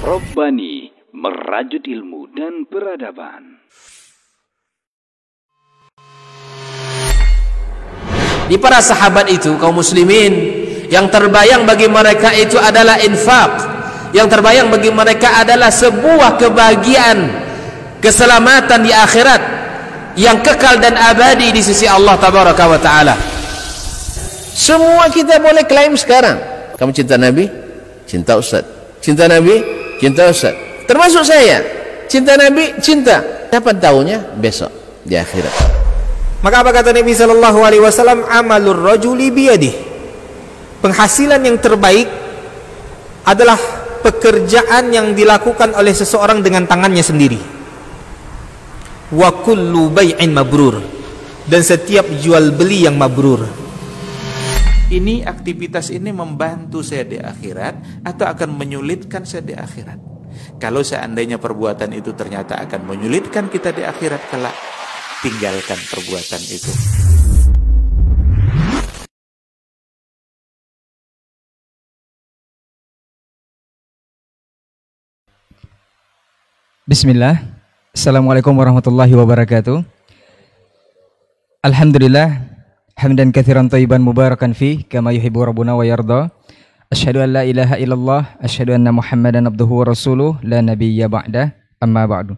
Robbani merajut ilmu dan peradaban. Di para sahabat itu kaum muslimin yang terbayang bagi mereka itu adalah infak. Yang terbayang bagi mereka adalah sebuah kebahagiaan, keselamatan di akhirat yang kekal dan abadi di sisi Allah tabaraka wa taala. Semua kita boleh klaim sekarang. Kamu cinta Nabi? Cinta Ustaz. Cinta Nabi? Cinta Ustaz. Termasuk saya. Cinta Nabi, cinta. Kapan tahunya? Besok di akhirat. Maka apa kata Nabi saw? Alaihi Wasallam? Amalur rojuli biyadih. Penghasilan yang terbaik adalah pekerjaan yang dilakukan oleh seseorang dengan tangannya sendiri. Wa kullu bay'in mabrur. Dan setiap jual beli yang mabrur ini aktivitas ini membantu saya di akhirat atau akan menyulitkan saya di akhirat. Kalau seandainya perbuatan itu ternyata akan menyulitkan kita di akhirat kelak, tinggalkan perbuatan itu. Bismillah. Assalamualaikum warahmatullahi wabarakatuh. Alhamdulillah hamdan katsiran thayyiban mubarakan fi kama yuhibbu rabbuna wa yarda asyhadu an la ilaha illallah asyhadu anna muhammadan abduhu wa rasuluh la nabiyya ba'da amma ba'du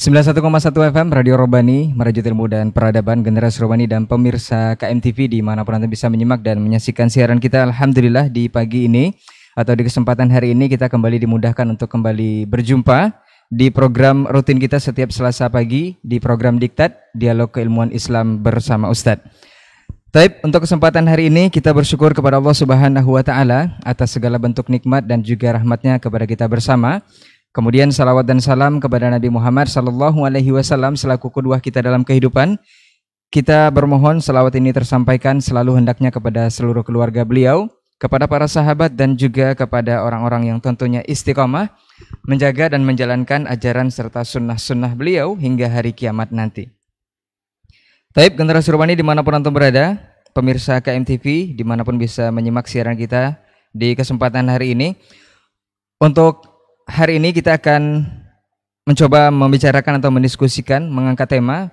91,1 FM Radio Robani merajut ilmu dan peradaban generasi Robani dan pemirsa KMTV di mana pun anda bisa menyimak dan menyaksikan siaran kita Alhamdulillah di pagi ini atau di kesempatan hari ini kita kembali dimudahkan untuk kembali berjumpa di program rutin kita setiap Selasa pagi di program Diktat Dialog Keilmuan Islam bersama Ustadz. Taib, untuk kesempatan hari ini kita bersyukur kepada Allah Subhanahu wa taala atas segala bentuk nikmat dan juga rahmatnya kepada kita bersama. Kemudian salawat dan salam kepada Nabi Muhammad sallallahu alaihi wasallam selaku kedua kita dalam kehidupan. Kita bermohon salawat ini tersampaikan selalu hendaknya kepada seluruh keluarga beliau, kepada para sahabat dan juga kepada orang-orang yang tentunya istiqomah menjaga dan menjalankan ajaran serta sunnah-sunnah beliau hingga hari kiamat nanti. Taib generasi Romani dimanapun antum berada, pemirsa KMTV dimanapun bisa menyimak siaran kita di kesempatan hari ini. Untuk hari ini kita akan mencoba membicarakan atau mendiskusikan mengangkat tema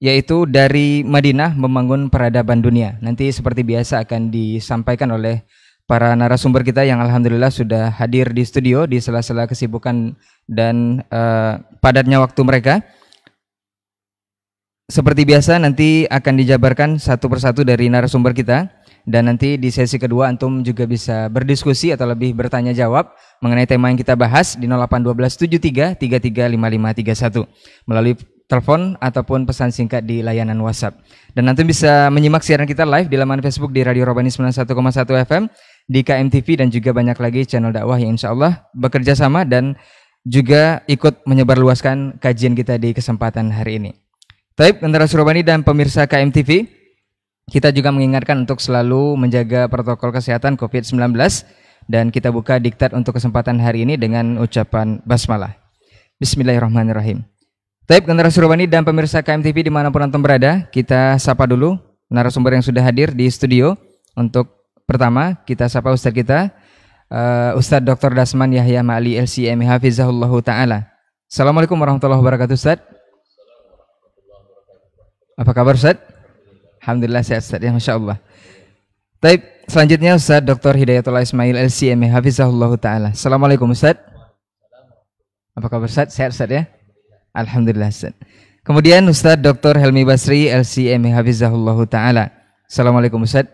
yaitu dari Madinah membangun peradaban dunia. Nanti seperti biasa akan disampaikan oleh para narasumber kita yang alhamdulillah sudah hadir di studio di sela-sela kesibukan dan uh, padatnya waktu mereka seperti biasa nanti akan dijabarkan satu persatu dari narasumber kita dan nanti di sesi kedua antum juga bisa berdiskusi atau lebih bertanya jawab mengenai tema yang kita bahas di 0812 73 335531 melalui telepon ataupun pesan singkat di layanan WhatsApp. Dan nanti bisa menyimak siaran kita live di laman Facebook di Radio Robani 91,1 FM, di KMTV dan juga banyak lagi channel dakwah yang insya Allah bekerja sama dan juga ikut menyebarluaskan kajian kita di kesempatan hari ini. Taib antara Surabani dan pemirsa KMTV, kita juga mengingatkan untuk selalu menjaga protokol kesehatan COVID-19 dan kita buka diktat untuk kesempatan hari ini dengan ucapan basmalah. Bismillahirrahmanirrahim. Taib antara Surabani dan pemirsa KMTV dimanapun antum berada, kita sapa dulu narasumber yang sudah hadir di studio. Untuk pertama, kita sapa Ustadz kita, uh, Ustadz Dr. Dasman Yahya Ma'ali LCM Hafizahullah Ta'ala. Assalamualaikum warahmatullahi wabarakatuh Ustadz. Apa kabar Ustaz? Alhamdulillah sehat Ustaz ya Masya Allah. Taib, selanjutnya Ustaz Dr. Hidayatullah Ismail LCM Hafizahullah Ta'ala. Assalamualaikum Ustaz. Apa kabar Ustaz? Sehat Ustaz ya? Alhamdulillah Ustaz. Kemudian Ustaz Dr. Helmi Basri LCM Hafizahullah Ta'ala. Assalamualaikum Ustaz.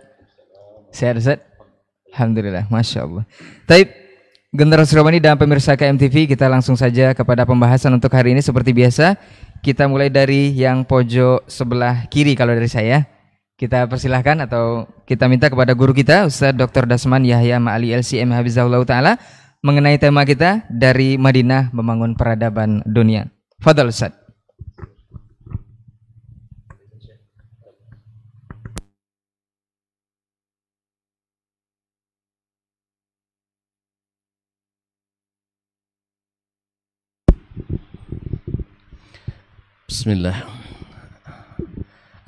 Sehat Ustaz? Alhamdulillah, Masya Allah. Taib, Generasi Romani dan pemirsa KMTV, kita langsung saja kepada pembahasan untuk hari ini seperti biasa, kita mulai dari yang pojok sebelah kiri kalau dari saya. Kita persilahkan atau kita minta kepada guru kita Ustaz Dr. Dasman Yahya Ma'ali LCM Habizahullah Ta'ala mengenai tema kita dari Madinah membangun peradaban dunia. Fadal Ustaz. بسم الله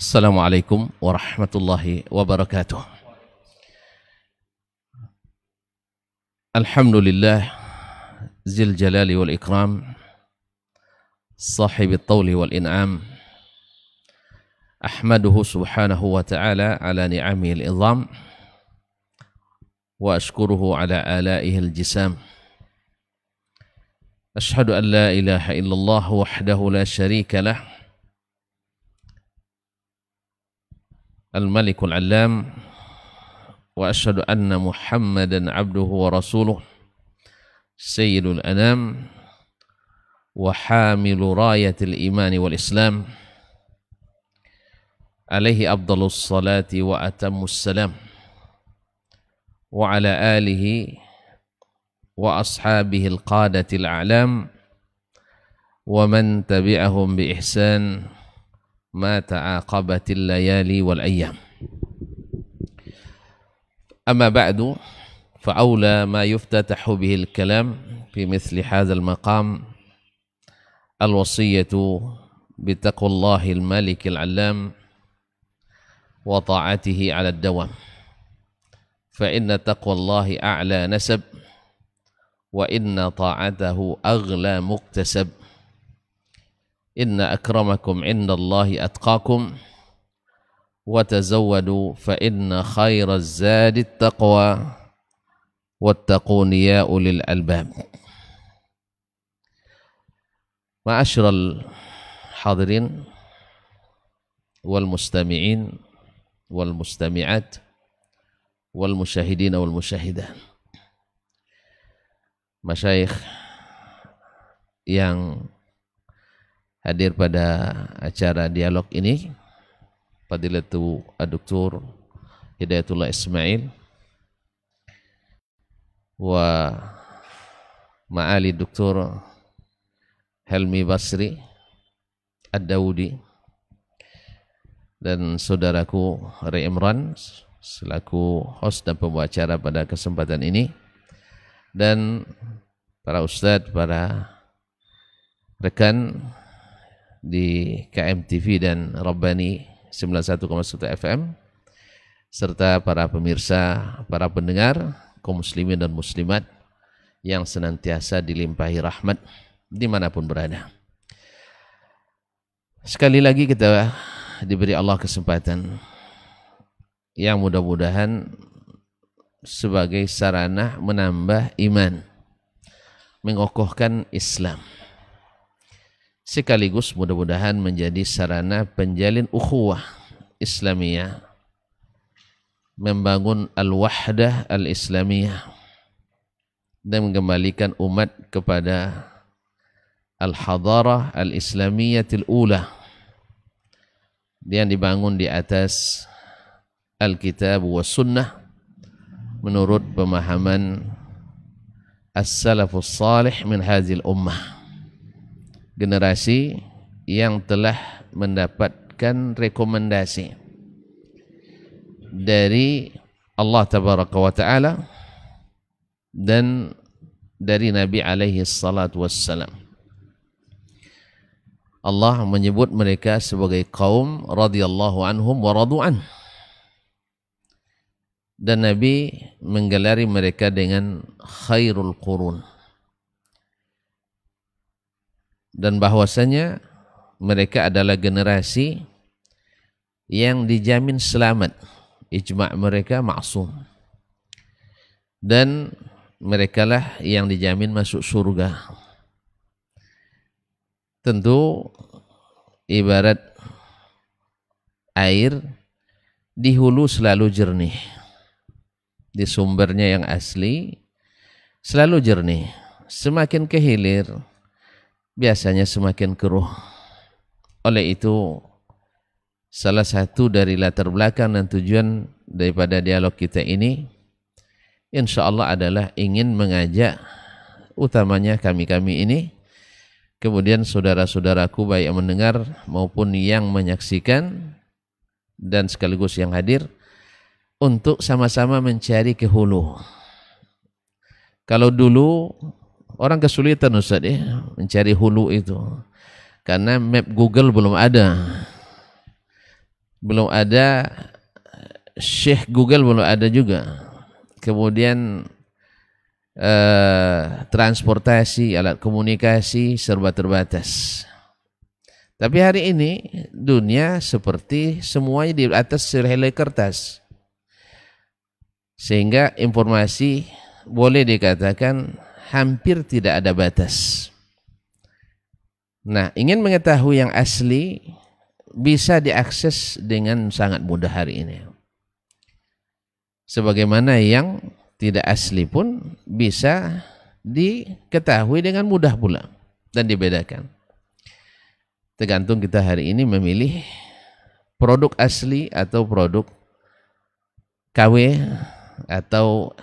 السلام عليكم ورحمة الله وبركاته الحمد لله ذي الجلال والإكرام صاحب الطول والإنعام أحمده سبحانه وتعالى على نعمه العظام وأشكره على آلائه الجسام أشهد أن لا إله إلا الله وحده لا شريك له الملك العلام وأشهد أن محمدا عبده ورسوله سيد الأنام وحامل راية الإيمان والإسلام عليه أفضل الصلاة وأتم السلام وعلى آله واصحابه القاده الاعلام ومن تبعهم باحسان ما تعاقبت الليالي والايام اما بعد فاولى ما يفتتح به الكلام في مثل هذا المقام الوصيه بتقوى الله الملك العلام وطاعته على الدوام فان تقوى الله اعلى نسب وإن طاعته أغلى مكتسب إن أكرمكم عند الله أتقاكم وتزودوا فإن خير الزاد التقوى واتقون يا أولي الألباب معاشر الحاضرين والمستمعين والمستمعات والمشاهدين والمشاهدات masyaikh yang hadir pada acara dialog ini Fadilatu ad Hidayatullah Ismail wa Ma'ali Doktor Helmi Basri ad Dawudi, dan saudaraku Ray Imran selaku host dan pembawa acara pada kesempatan ini dan para ustadz, para rekan di KMTV dan Robbani 91,1 FM serta para pemirsa, para pendengar, kaum muslimin dan muslimat yang senantiasa dilimpahi rahmat dimanapun berada. Sekali lagi kita diberi Allah kesempatan yang mudah-mudahan sebagai sarana menambah iman, mengokohkan Islam. Sekaligus mudah-mudahan menjadi sarana penjalin ukhuwah Islamiyah, membangun al-wahdah al-Islamiyah dan mengembalikan umat kepada al-hadarah al til ula yang dibangun di atas Alkitab wa sunnah menurut pemahaman as-salafus salih min hazil ummah generasi yang telah mendapatkan rekomendasi dari Allah tabaraka wa taala dan dari Nabi alaihi salatu wassalam Allah menyebut mereka sebagai kaum radhiyallahu anhum wa radu anhu dan Nabi menggelari mereka dengan khairul qurun dan bahwasanya mereka adalah generasi yang dijamin selamat ijma' mereka maksum dan merekalah yang dijamin masuk surga tentu ibarat air di hulu selalu jernih di sumbernya yang asli selalu jernih. Semakin ke hilir biasanya semakin keruh. Oleh itu salah satu dari latar belakang dan tujuan daripada dialog kita ini insya Allah adalah ingin mengajak utamanya kami-kami ini kemudian saudara-saudaraku baik yang mendengar maupun yang menyaksikan dan sekaligus yang hadir untuk sama-sama mencari ke hulu. Kalau dulu orang kesulitan Ustaz ya mencari hulu itu. Karena map Google belum ada. Belum ada Syekh Google belum ada juga. Kemudian eh, transportasi, alat komunikasi serba terbatas. Tapi hari ini dunia seperti semuanya di atas sehelai kertas sehingga informasi boleh dikatakan hampir tidak ada batas. Nah, ingin mengetahui yang asli bisa diakses dengan sangat mudah hari ini. Sebagaimana yang tidak asli pun bisa diketahui dengan mudah pula dan dibedakan. Tergantung kita hari ini memilih produk asli atau produk KW atau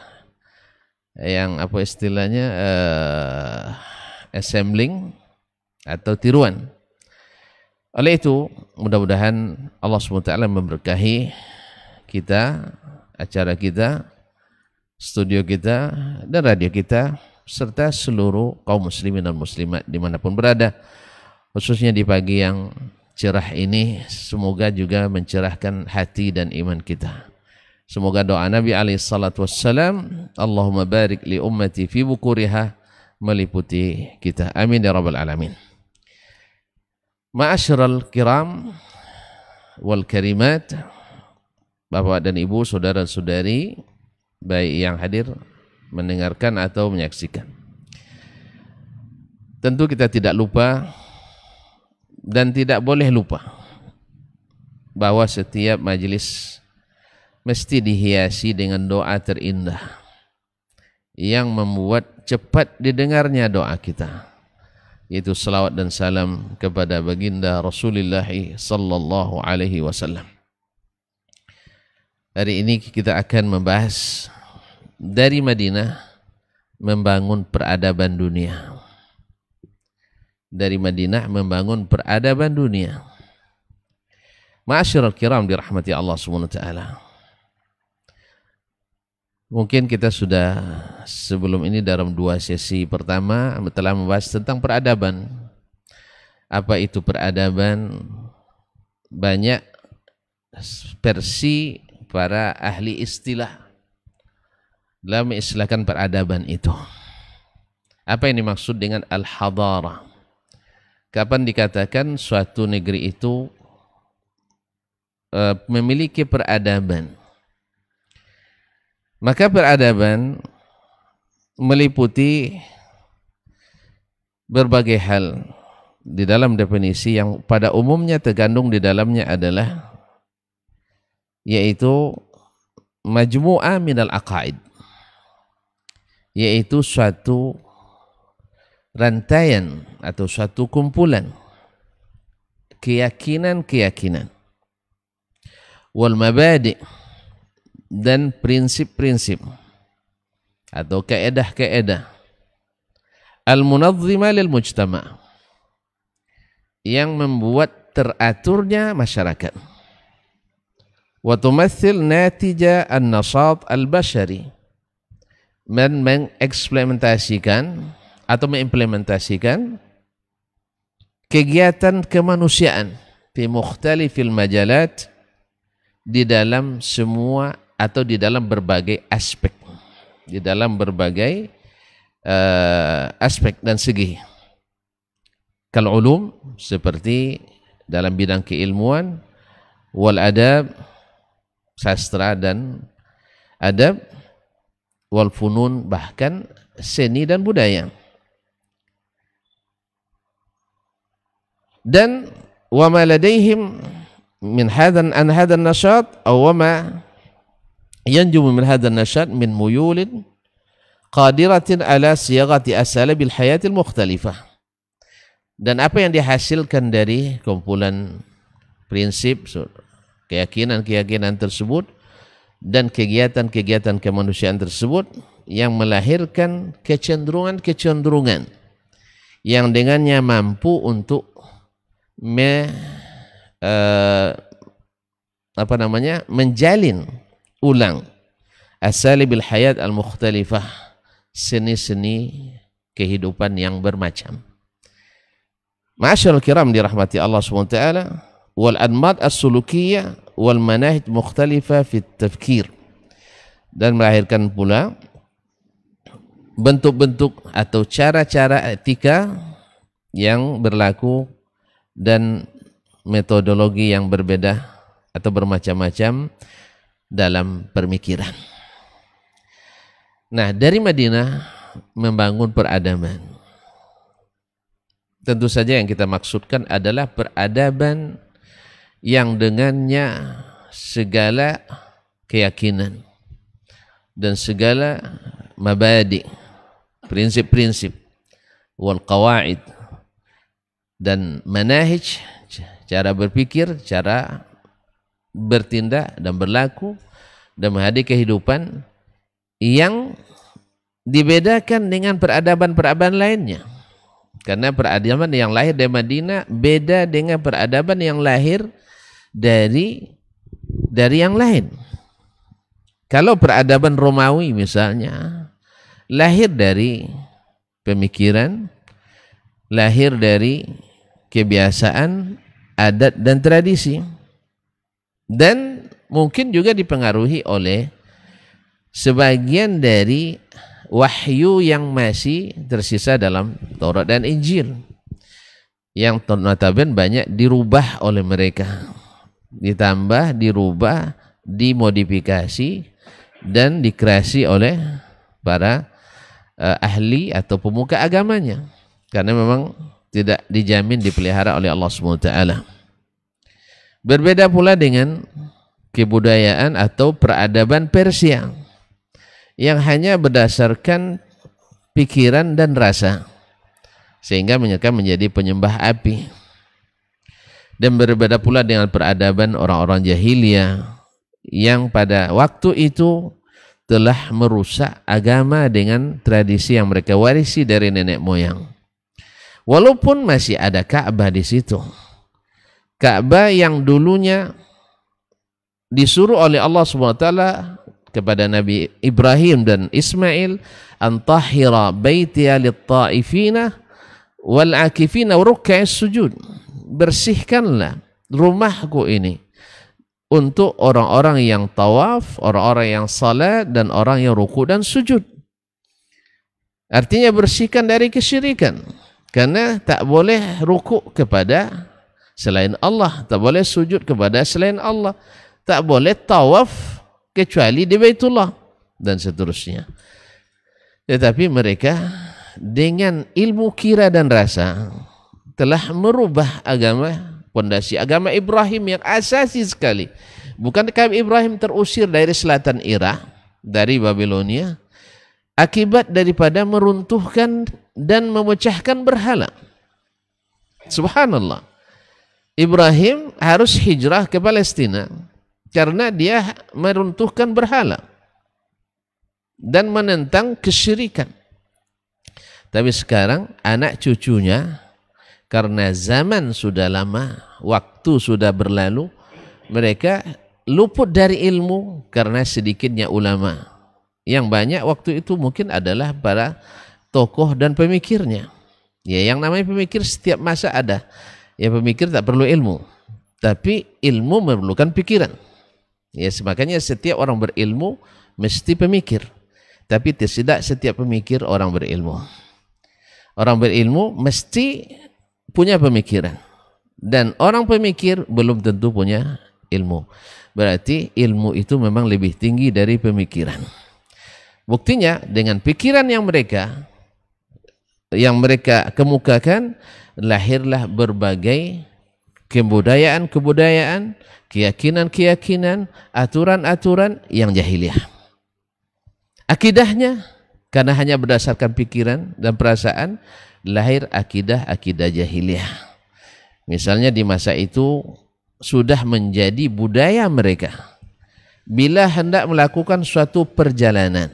yang apa istilahnya uh, assembling atau tiruan. Oleh itu, mudah-mudahan Allah SWT memberkahi kita, acara kita, studio kita, dan radio kita, serta seluruh kaum muslimin dan muslimat dimanapun berada, khususnya di pagi yang cerah ini, semoga juga mencerahkan hati dan iman kita. Semoga doa Nabi alaihi salatu wassalam Allahumma barik li ummati fi bukuriha meliputi kita. Amin ya rabbal alamin. Ma'asyiral kiram wal karimat Bapak dan Ibu, saudara-saudari baik yang hadir mendengarkan atau menyaksikan. Tentu kita tidak lupa dan tidak boleh lupa bahwa setiap majelis mesti dihiasi dengan doa terindah yang membuat cepat didengarnya doa kita yaitu selawat dan salam kepada baginda Rasulullah sallallahu alaihi wasallam hari ini kita akan membahas dari Madinah membangun peradaban dunia dari Madinah membangun peradaban dunia Ma'asyiral kiram dirahmati Allah Subhanahu wa taala. Mungkin kita sudah sebelum ini dalam dua sesi pertama telah membahas tentang peradaban. Apa itu peradaban? Banyak versi para ahli istilah dalam mengistilahkan peradaban itu. Apa yang dimaksud dengan al hadara Kapan dikatakan suatu negeri itu eh, memiliki peradaban? Maka peradaban meliputi berbagai hal di dalam definisi yang pada umumnya tergandung di dalamnya adalah yaitu majmu'a minal aqaid yaitu suatu rantaian atau suatu kumpulan keyakinan-keyakinan wal mabadi' dan prinsip-prinsip atau kaedah-kaedah al munazzima lil mujtama yang membuat teraturnya masyarakat wa tumathil natija an nashat al-bashari men mengeksplementasikan atau mengimplementasikan kegiatan kemanusiaan di mukhtalifil majalat di dalam semua atau di dalam berbagai aspek di dalam berbagai uh, aspek dan segi kal ulum seperti dalam bidang keilmuan wal adab sastra dan adab wal funun bahkan seni dan budaya dan wa ma ladaihim min hadan an hadan nasyat aw wa ma ينجم من هذا النشأ min ميول قادرة ala siyagati asalabil hayatil المختلفة Dan apa yang dihasilkan dari kumpulan prinsip keyakinan-keyakinan tersebut dan kegiatan-kegiatan kemanusiaan tersebut yang melahirkan kecenderungan-kecenderungan yang dengannya mampu untuk me, uh, apa namanya menjalin ulang asali bil hayat al mukhtalifah seni-seni kehidupan yang bermacam Ma'asyarul kiram dirahmati Allah SWT wal anmad as-sulukiyah wal manahij mukhtalifah fit tafkir dan melahirkan pula bentuk-bentuk atau cara-cara etika yang berlaku dan metodologi yang berbeda atau bermacam-macam dalam pemikiran. Nah, dari Madinah membangun peradaban. Tentu saja yang kita maksudkan adalah peradaban yang dengannya segala keyakinan dan segala mabadi, prinsip-prinsip wal qawaid dan manahij, cara berpikir, cara bertindak dan berlaku dan menghadiri kehidupan yang dibedakan dengan peradaban-peradaban lainnya. Karena peradaban yang lahir dari Madinah beda dengan peradaban yang lahir dari dari yang lain. Kalau peradaban Romawi misalnya lahir dari pemikiran, lahir dari kebiasaan, adat dan tradisi. Dan mungkin juga dipengaruhi oleh sebagian dari wahyu yang masih tersisa dalam Taurat dan Injil yang notaben banyak dirubah oleh mereka ditambah dirubah dimodifikasi dan dikreasi oleh para uh, ahli atau pemuka agamanya karena memang tidak dijamin dipelihara oleh Allah SWT. Berbeda pula dengan kebudayaan atau peradaban Persia yang hanya berdasarkan pikiran dan rasa sehingga mereka menjadi penyembah api dan berbeda pula dengan peradaban orang-orang jahiliyah yang pada waktu itu telah merusak agama dengan tradisi yang mereka warisi dari nenek moyang. Walaupun masih ada Ka'bah di situ, Ka'bah yang dulunya disuruh oleh Allah SWT kepada Nabi Ibrahim dan Ismail antahira baitiya lit-ta'ifina wal akifina ruk'a sujud bersihkanlah rumahku ini untuk orang-orang yang tawaf, orang-orang yang salat dan orang yang ruku dan sujud. Artinya bersihkan dari kesyirikan karena tak boleh ruku kepada selain Allah, tak boleh sujud kepada selain Allah, tak boleh tawaf kecuali di Baitullah dan seterusnya. Tetapi mereka dengan ilmu kira dan rasa telah merubah agama pondasi agama Ibrahim yang asasi sekali. Bukankah Ibrahim terusir dari selatan Irak, dari Babilonia, akibat daripada meruntuhkan dan memecahkan berhala. Subhanallah. Ibrahim harus hijrah ke Palestina karena dia meruntuhkan berhala dan menentang kesyirikan. Tapi sekarang anak cucunya karena zaman sudah lama, waktu sudah berlalu, mereka luput dari ilmu karena sedikitnya ulama. Yang banyak waktu itu mungkin adalah para tokoh dan pemikirnya. Ya, yang namanya pemikir setiap masa ada ya pemikir tak perlu ilmu tapi ilmu memerlukan pikiran ya semakanya setiap orang berilmu mesti pemikir tapi tidak setiap pemikir orang berilmu orang berilmu mesti punya pemikiran dan orang pemikir belum tentu punya ilmu berarti ilmu itu memang lebih tinggi dari pemikiran buktinya dengan pikiran yang mereka yang mereka kemukakan lahirlah berbagai kebudayaan-kebudayaan, keyakinan-keyakinan, aturan-aturan yang jahiliyah. Akidahnya karena hanya berdasarkan pikiran dan perasaan lahir akidah-akidah jahiliyah. Misalnya di masa itu sudah menjadi budaya mereka. Bila hendak melakukan suatu perjalanan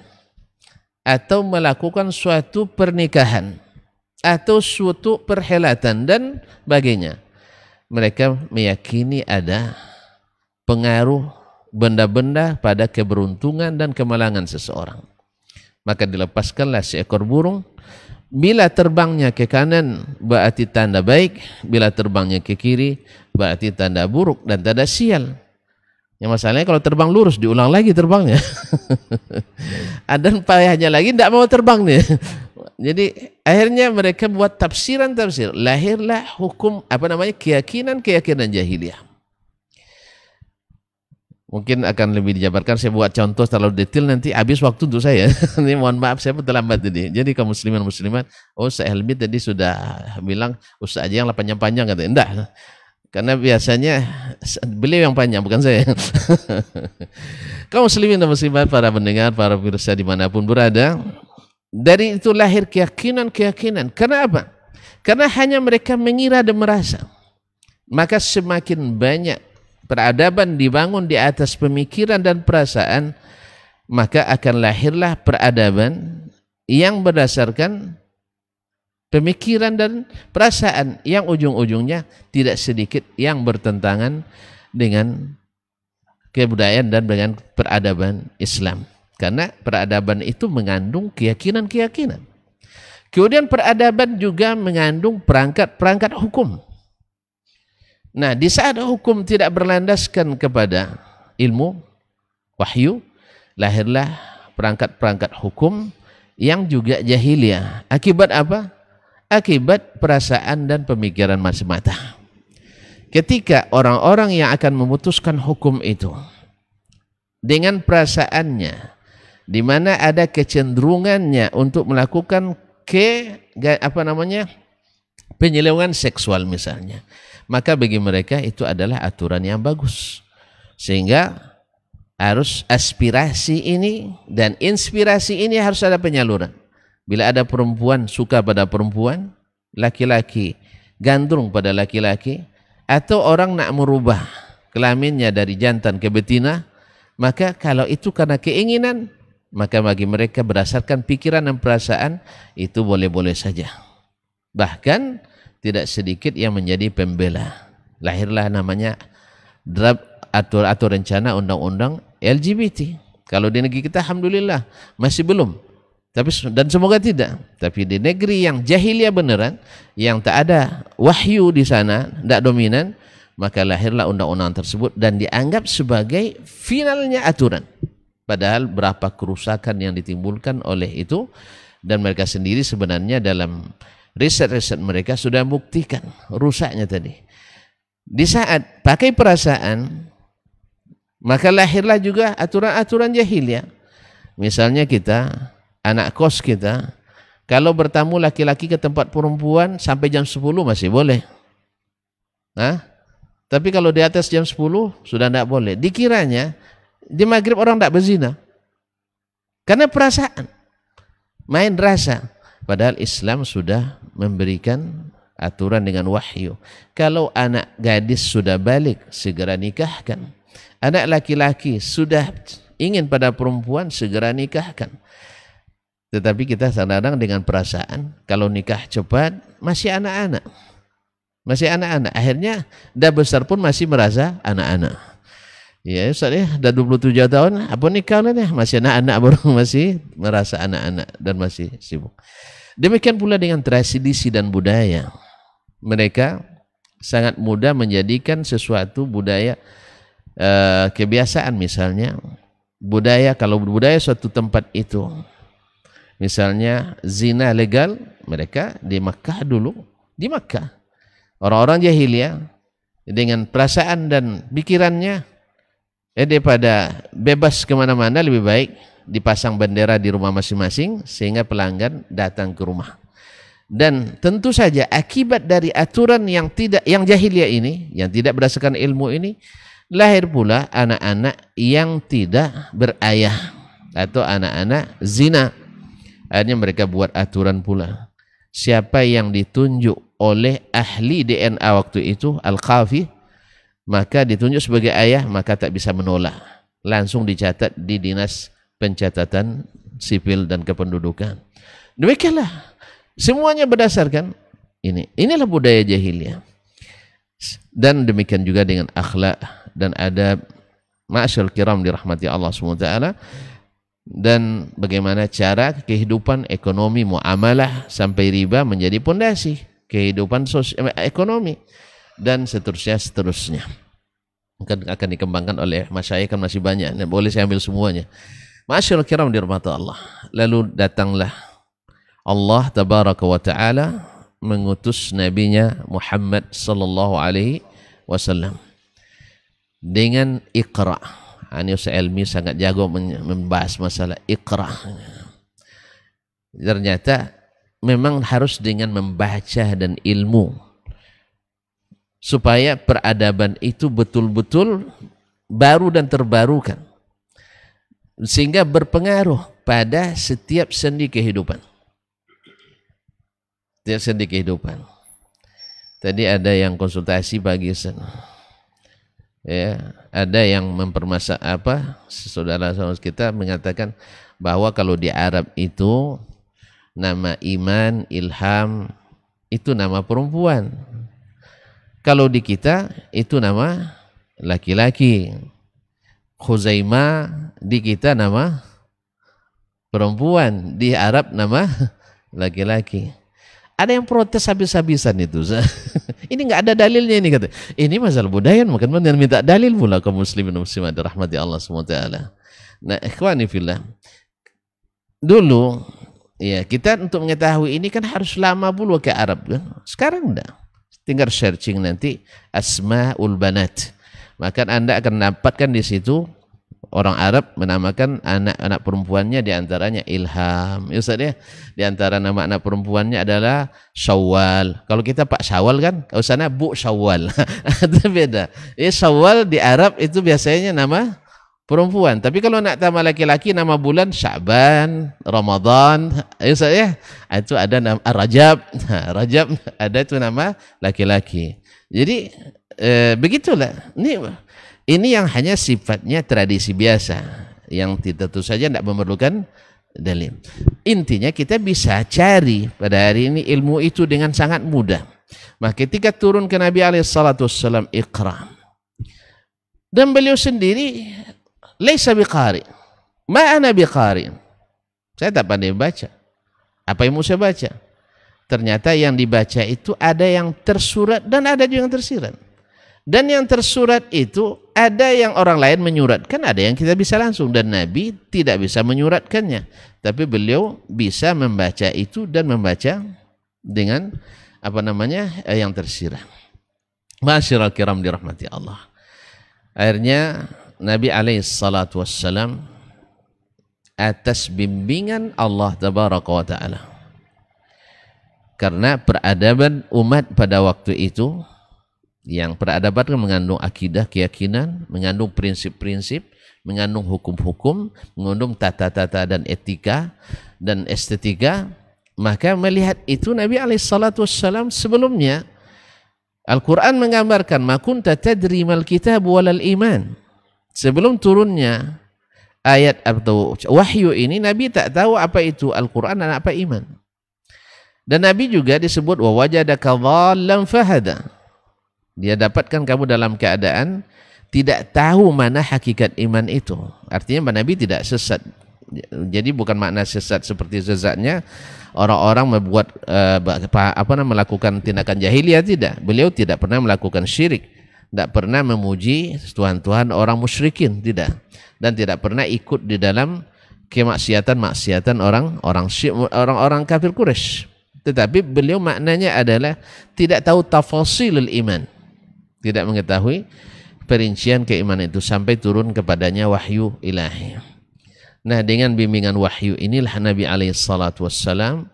atau melakukan suatu pernikahan, atau suatu perhelatan dan bagainya. Mereka meyakini ada pengaruh benda-benda pada keberuntungan dan kemalangan seseorang. Maka dilepaskanlah seekor burung. Bila terbangnya ke kanan, berarti tanda baik. Bila terbangnya ke kiri, berarti tanda buruk dan tanda sial. Yang masalahnya kalau terbang lurus, diulang lagi terbangnya. Ada payahnya lagi, tidak mau terbang nih. Jadi akhirnya mereka buat tafsiran-tafsir. Lahirlah hukum apa namanya keyakinan-keyakinan jahiliyah. Mungkin akan lebih dijabarkan saya buat contoh terlalu detail nanti habis waktu untuk saya. ini mohon maaf saya terlambat ini. Jadi kaum muslimin muslimat, oh saya Helmi tadi sudah bilang usah aja yang panjang-panjang kata. Enggak. Karena biasanya beliau yang panjang bukan saya. kaum muslimin dan muslimat para pendengar, para pemirsa dimanapun berada, dari itu lahir keyakinan-keyakinan. Karena apa? Karena hanya mereka mengira dan merasa. Maka semakin banyak peradaban dibangun di atas pemikiran dan perasaan, maka akan lahirlah peradaban yang berdasarkan pemikiran dan perasaan yang ujung-ujungnya tidak sedikit yang bertentangan dengan kebudayaan dan dengan peradaban Islam. Karena peradaban itu mengandung keyakinan-keyakinan. Kemudian peradaban juga mengandung perangkat-perangkat hukum. Nah, di saat hukum tidak berlandaskan kepada ilmu, wahyu, lahirlah perangkat-perangkat hukum yang juga jahiliyah. Akibat apa? Akibat perasaan dan pemikiran mata-mata. Ketika orang-orang yang akan memutuskan hukum itu dengan perasaannya, di mana ada kecenderungannya untuk melakukan ke apa namanya penyelewengan seksual misalnya maka bagi mereka itu adalah aturan yang bagus sehingga harus aspirasi ini dan inspirasi ini harus ada penyaluran bila ada perempuan suka pada perempuan laki-laki gandrung pada laki-laki atau orang nak merubah kelaminnya dari jantan ke betina maka kalau itu karena keinginan maka bagi mereka berdasarkan pikiran dan perasaan itu boleh-boleh saja. Bahkan tidak sedikit yang menjadi pembela. Lahirlah namanya draft atur atur rencana undang-undang LGBT. Kalau di negeri kita alhamdulillah masih belum. Tapi dan semoga tidak. Tapi di negeri yang jahiliyah beneran, yang tak ada wahyu di sana, tidak dominan, maka lahirlah undang-undang tersebut dan dianggap sebagai finalnya aturan. Padahal berapa kerusakan yang ditimbulkan oleh itu dan mereka sendiri sebenarnya dalam riset-riset mereka sudah buktikan rusaknya tadi. Di saat pakai perasaan maka lahirlah juga aturan-aturan jahiliyah. Misalnya kita anak kos kita kalau bertamu laki-laki ke tempat perempuan sampai jam 10 masih boleh. Nah, tapi kalau di atas jam 10 sudah tidak boleh. Dikiranya di maghrib orang tidak berzina. Karena perasaan. Main rasa. Padahal Islam sudah memberikan aturan dengan wahyu. Kalau anak gadis sudah balik, segera nikahkan. Anak laki-laki sudah ingin pada perempuan, segera nikahkan. Tetapi kita kadang-kadang dengan perasaan, kalau nikah cepat, masih anak-anak. Masih anak-anak. Akhirnya, dah besar pun masih merasa anak-anak. Ya Ustaz ya, dah 27 tahun, apa nikah nih? Ya? Masih anak-anak baru, masih merasa anak-anak dan masih sibuk. Demikian pula dengan tradisi dan budaya. Mereka sangat mudah menjadikan sesuatu budaya eh, kebiasaan misalnya. Budaya, kalau budaya suatu tempat itu. Misalnya zina legal, mereka di Makkah dulu. Di Makkah. Orang-orang jahiliyah dengan perasaan dan pikirannya Eh, daripada bebas kemana-mana lebih baik dipasang bendera di rumah masing-masing sehingga pelanggan datang ke rumah. Dan tentu saja akibat dari aturan yang tidak yang jahiliyah ini, yang tidak berdasarkan ilmu ini, lahir pula anak-anak yang tidak berayah atau anak-anak zina. Akhirnya mereka buat aturan pula. Siapa yang ditunjuk oleh ahli DNA waktu itu, al Khafi? maka ditunjuk sebagai ayah maka tak bisa menolak. Langsung dicatat di dinas pencatatan sipil dan kependudukan. Demikianlah semuanya berdasarkan ini. Inilah budaya jahiliyah. Dan demikian juga dengan akhlak dan adab ma'asyal kiram dirahmati Allah SWT dan bagaimana cara kehidupan ekonomi muamalah sampai riba menjadi pondasi kehidupan sosial, eh, ekonomi dan seterusnya seterusnya akan akan dikembangkan oleh masyarakat kan masih banyak dan nah, boleh saya ambil semuanya Masyaallah kiram dirahmati Allah lalu datanglah Allah tabaraka wa taala mengutus nabinya Muhammad sallallahu alaihi wasallam dengan Iqra Anius ah, Elmi sangat jago membahas masalah Iqra ternyata memang harus dengan membaca dan ilmu supaya peradaban itu betul-betul baru dan terbarukan sehingga berpengaruh pada setiap sendi kehidupan setiap sendi kehidupan tadi ada yang konsultasi bagi sana ya ada yang mempermasa apa saudara saudara kita mengatakan bahwa kalau di Arab itu nama iman ilham itu nama perempuan kalau di kita itu nama laki-laki. Khuzaimah di kita nama perempuan, di Arab nama laki-laki. Ada yang protes habis-habisan itu. ini nggak ada dalilnya ini kata. Ini masalah budaya Makan-makan banyak minta dalil pula kaum muslimin muslimat rahmati Allah taala Nah, ikhwani fillah. Dulu ya kita untuk mengetahui ini kan harus lama pula ke Arab kan. Sekarang enggak tinggal searching nanti asmaul banat maka anda akan dapatkan di situ orang Arab menamakan anak-anak perempuannya di antaranya Ilham. Ya Ustaz ya, diantara nama anak perempuannya adalah Syawal. Kalau kita Pak Syawal kan, kalau sana Bu Syawal. itu beda. Ya Syawal di Arab itu biasanya nama perempuan. Tapi kalau nak tambah laki-laki nama bulan Syaban, Ramadan, ya saya itu ada nama ah, Rajab. Rajab ada itu nama laki-laki. Jadi e, begitulah. Ini ini yang hanya sifatnya tradisi biasa yang tentu saja tidak memerlukan dalil. Intinya kita bisa cari pada hari ini ilmu itu dengan sangat mudah. Maka ketika turun ke Nabi alaihi salatu wasallam Iqra. Dan beliau sendiri Laisa biqari. Ma ana biqari. Saya tak pandai baca. Apa yang mau saya baca? Ternyata yang dibaca itu ada yang tersurat dan ada juga yang tersirat. Dan yang tersurat itu ada yang orang lain menyuratkan, ada yang kita bisa langsung. Dan Nabi tidak bisa menyuratkannya. Tapi beliau bisa membaca itu dan membaca dengan apa namanya eh, yang tersirat. Masyirah kiram dirahmati Allah. Akhirnya Nabi alaihi salatu wassalam atas bimbingan Allah tabaraka wa taala. Karena peradaban umat pada waktu itu yang peradaban kan mengandung akidah, keyakinan, mengandung prinsip-prinsip, mengandung hukum-hukum, mengandung tata-tata dan etika dan estetika, maka melihat itu Nabi alaihi salatu wassalam sebelumnya Al-Qur'an menggambarkan makun tadri mal kitab walal iman Sebelum turunnya ayat atau wahyu ini Nabi tak tahu apa itu Al-Qur'an dan apa iman. Dan Nabi juga disebut wa wajadaka fahada. Dia dapatkan kamu dalam keadaan tidak tahu mana hakikat iman itu. Artinya Nabi tidak sesat. Jadi bukan makna sesat seperti sesatnya orang-orang membuat eh, apa apa melakukan tindakan jahiliyah tidak. Beliau tidak pernah melakukan syirik tidak pernah memuji Tuhan-Tuhan orang musyrikin, tidak. Dan tidak pernah ikut di dalam kemaksiatan-maksiatan orang orang orang-orang kafir Quraisy. Tetapi beliau maknanya adalah tidak tahu tafasilul iman. Tidak mengetahui perincian keimanan itu sampai turun kepadanya wahyu ilahi. Nah, dengan bimbingan wahyu inilah Nabi Alaihissalam wassalam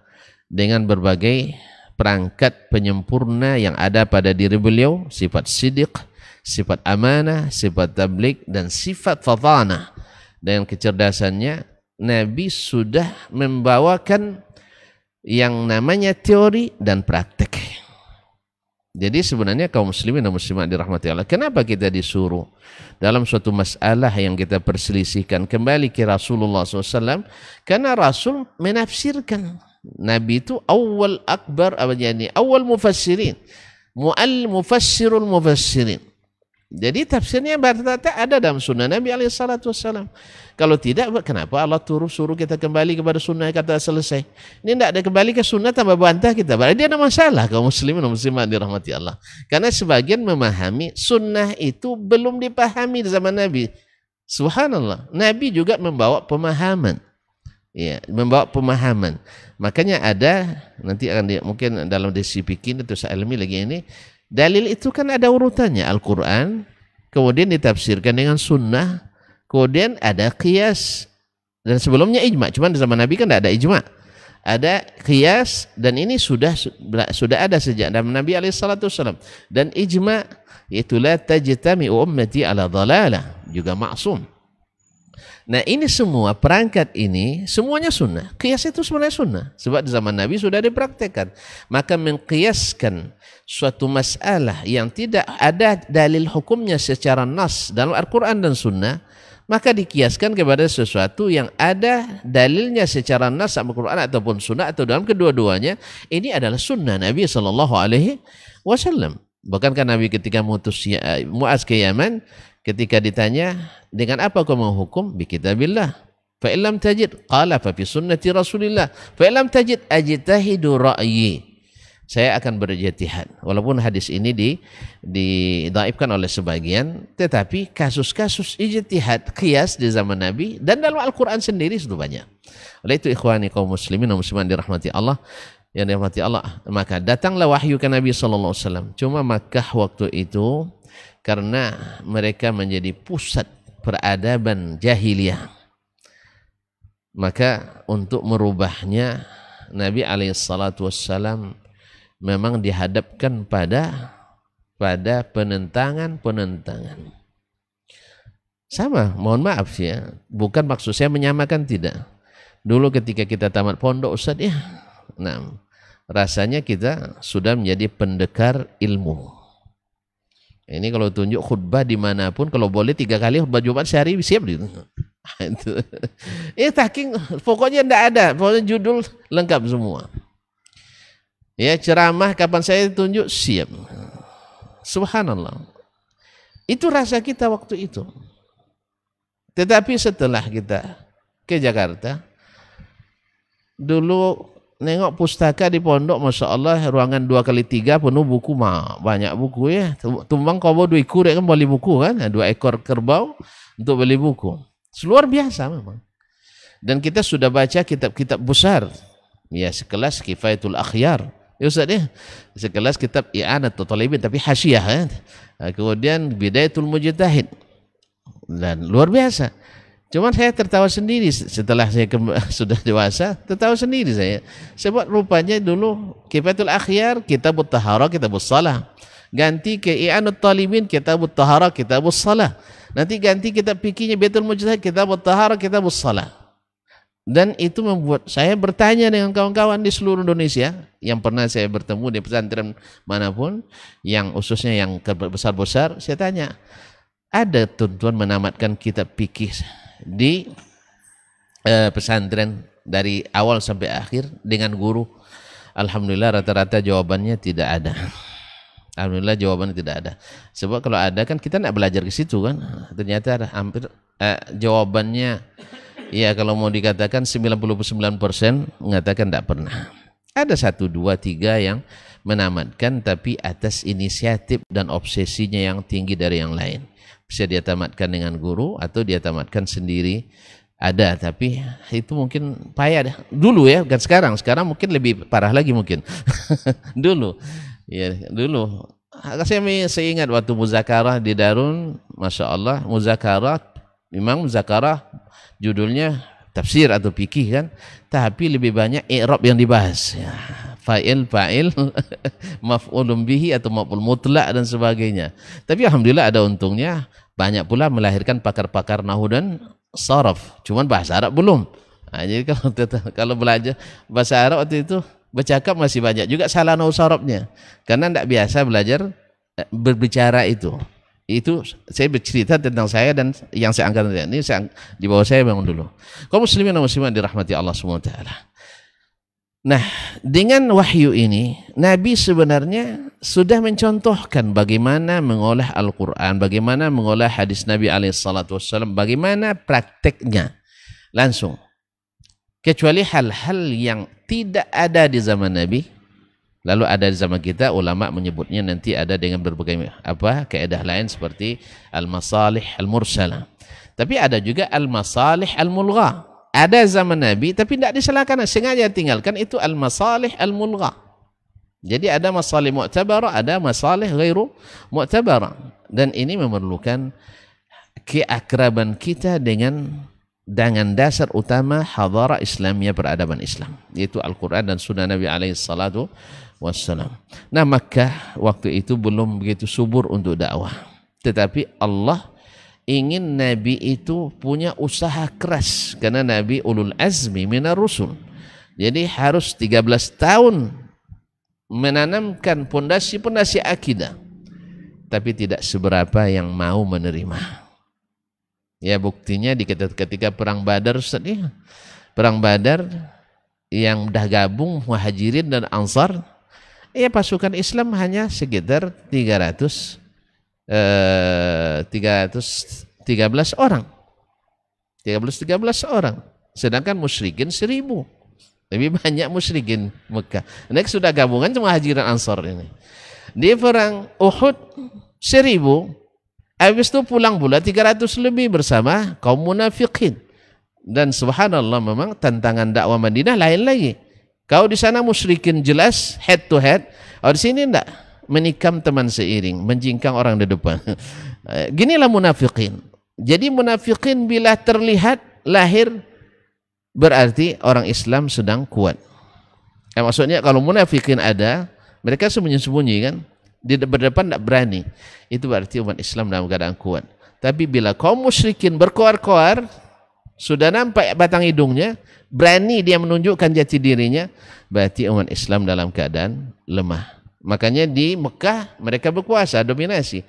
dengan berbagai perangkat penyempurna yang ada pada diri beliau, sifat sidik, sifat amanah, sifat tablik, dan sifat fatanah. Dan kecerdasannya, Nabi sudah membawakan yang namanya teori dan praktek. Jadi sebenarnya kaum muslimin dan muslimat dirahmati Allah. Kenapa kita disuruh dalam suatu masalah yang kita perselisihkan kembali ke Rasulullah SAW? Karena Rasul menafsirkan Nabi itu awal akbar apa yani awal mufassirin. Mu'al mufassirul mufassirin. Jadi tafsirnya berarti ada dalam sunnah Nabi Alaihissalam. Kalau tidak, kenapa Allah turun suruh kita kembali kepada sunnah kata selesai? Ini tidak ada kembali ke sunnah tambah bantah kita. Berarti ada masalah kaum muslimin dan muslimat dirahmati Allah. Karena sebagian memahami sunnah itu belum dipahami di zaman Nabi. Subhanallah. Nabi juga membawa pemahaman ya membawa pemahaman makanya ada nanti akan di, mungkin dalam desi atau ilmi lagi ini dalil itu kan ada urutannya Al-Quran kemudian ditafsirkan dengan sunnah kemudian ada kias dan sebelumnya ijma cuman di zaman Nabi kan tidak ada ijma ada kias dan ini sudah sudah ada sejak zaman Nabi Alaihissalam dan ijma itulah tajtami ummati ala dhalalah juga maksum Nah ini semua perangkat ini semuanya sunnah. Kias itu sebenarnya sunnah. Sebab di zaman Nabi sudah dipraktekkan. Maka mengkiaskan suatu masalah yang tidak ada dalil hukumnya secara nas dalam Al-Quran dan sunnah. Maka dikiaskan kepada sesuatu yang ada dalilnya secara nas Al-Quran ataupun sunnah atau dalam kedua-duanya. Ini adalah sunnah Nabi Sallallahu Alaihi Wasallam. Bukankah Nabi ketika mutus eh, Muaz ke Yaman Ketika ditanya, dengan apa kau menghukum? Bikitabillah. Fa'ilam tajid. Qala fa sunnati Rasulillah. Fa'ilam tajid ajitahidu ra'yi. Saya akan berjatihan. Walaupun hadis ini di didaibkan oleh sebagian, tetapi kasus-kasus ijtihad, kias di zaman Nabi dan dalam Al-Quran sendiri sudah banyak. Oleh itu ikhwani kaum muslimin dan musliman dirahmati Allah, yang dirahmati Allah, maka datanglah wahyu ke Nabi sallallahu alaihi Cuma Makkah waktu itu karena mereka menjadi pusat peradaban jahiliyah. Maka untuk merubahnya Nabi alaihissalatu wassalam memang dihadapkan pada pada penentangan-penentangan. Sama, mohon maaf ya. Bukan maksud saya menyamakan tidak. Dulu ketika kita tamat pondok Ustaz ya, nah, rasanya kita sudah menjadi pendekar ilmu ini kalau tunjuk khutbah dimanapun, kalau boleh tiga kali khutbah Jumat sehari siap gitu. itu. Ya taking, pokoknya tidak ada, pokoknya judul lengkap semua. Ya ceramah kapan saya tunjuk siap. Subhanallah. Itu rasa kita waktu itu. Tetapi setelah kita ke Jakarta, dulu nengok pustaka di pondok Masya Allah ruangan dua kali tiga penuh buku mah banyak buku ya tumbang kau dua ekor kan beli buku kan nah, dua ekor kerbau untuk beli buku luar biasa memang dan kita sudah baca kitab-kitab besar ya sekelas Kifayatul Akhyar ya Ustaz ya sekelas kitab I'anatul Talibin tapi hasiah kan ya. kemudian Bidayatul Mujtahid dan luar biasa Cuman saya tertawa sendiri setelah saya sudah dewasa, tertawa sendiri saya. Sebab rupanya dulu Kifatul Akhyar, Kitabut Tahara, Kitabus Salah. Ganti ke I'anut Talibin, Kitabut Tahara, Kitabus Salah. Nanti ganti kitab pikirnya Betul Mujtahid, Kitabut Tahara, Kitabus Salah. Dan itu membuat saya bertanya dengan kawan-kawan di seluruh Indonesia yang pernah saya bertemu di pesantren manapun, yang khususnya yang besar-besar, saya tanya, ada tuntuan menamatkan kitab pikir di eh, pesantren dari awal sampai akhir dengan guru alhamdulillah rata-rata jawabannya tidak ada alhamdulillah jawabannya tidak ada sebab kalau ada kan kita nak belajar ke situ kan ternyata ada hampir eh, jawabannya ya kalau mau dikatakan 99% mengatakan tidak pernah ada satu dua tiga yang menamatkan tapi atas inisiatif dan obsesinya yang tinggi dari yang lain bisa dia tamatkan dengan guru atau dia tamatkan sendiri ada tapi itu mungkin payah dah. dulu ya bukan sekarang sekarang mungkin lebih parah lagi mungkin dulu ya dulu saya seingat waktu muzakarah di Darun Masya Allah muzakarah memang muzakarah judulnya tafsir atau fikih kan tapi lebih banyak i'rab yang dibahas ya, fa'il fa'il maf'ulun bihi atau maf'ul mutlak dan sebagainya tapi alhamdulillah ada untungnya banyak pula melahirkan pakar-pakar nahu dan sorof. Cuman bahasa Arab belum. Nah, jadi kalau kalau belajar bahasa Arab waktu itu bercakap masih banyak juga salah nahu sorofnya. Karena tidak biasa belajar eh, berbicara itu. Itu saya bercerita tentang saya dan yang saya angkat ini saya, di bawah saya bangun dulu. Kaum muslimin dan muslimin dirahmati Allah Subhanahu wa taala. Nah, dengan wahyu ini, Nabi sebenarnya sudah mencontohkan bagaimana mengolah Al-Quran, bagaimana mengolah hadis Nabi alaihissalam bagaimana prakteknya langsung. Kecuali hal-hal yang tidak ada di zaman Nabi, lalu ada di zaman kita, ulama menyebutnya nanti ada dengan berbagai apa keedah lain seperti al-masalih al-mursalah. Tapi ada juga al-masalih al-mulghah ada zaman Nabi tapi tidak disalahkan sengaja tinggalkan itu al-masalih al-mulghah jadi ada masalih mu'tabara, ada masalih ghairu mu'tabara. Dan ini memerlukan keakraban kita dengan dengan dasar utama hadara Islamnya peradaban Islam yaitu Al-Quran dan Sunnah Nabi alaihi salatu wassalam. Nah Makkah waktu itu belum begitu subur untuk dakwah. Tetapi Allah ingin Nabi itu punya usaha keras karena Nabi ulul azmi minar rusul. Jadi harus 13 tahun menanamkan pondasi-pondasi akidah. Tapi tidak seberapa yang mau menerima. Ya buktinya di ketika perang Badar ya. Perang Badar yang dah gabung Muhajirin dan Ansar ya pasukan Islam hanya sekitar 300 eh, 313 orang. 313 orang. Sedangkan musyrikin seribu Lebih banyak musyrikin Mekah. Next sudah gabungan cuma Haji dan Ansor ini. Di perang Uhud seribu habis itu pulang pula 300 lebih bersama kaum munafikin. Dan subhanallah memang tantangan dakwah Madinah lain lagi. Kau di sana musyrikin jelas head to head, Oh di sini enggak menikam teman seiring, menjingkang orang di depan. Eh, ginilah munafikin. Jadi munafikin bila terlihat lahir berarti orang Islam sedang kuat. Eh, maksudnya kalau munafikin ada, mereka sembunyi-sembunyi kan, di berdepan tidak berani. Itu berarti umat Islam dalam keadaan kuat. Tapi bila kaum musyrikin berkoar-koar, sudah nampak batang hidungnya, berani dia menunjukkan jati dirinya, berarti umat Islam dalam keadaan lemah. Makanya di Mekah mereka berkuasa, dominasi.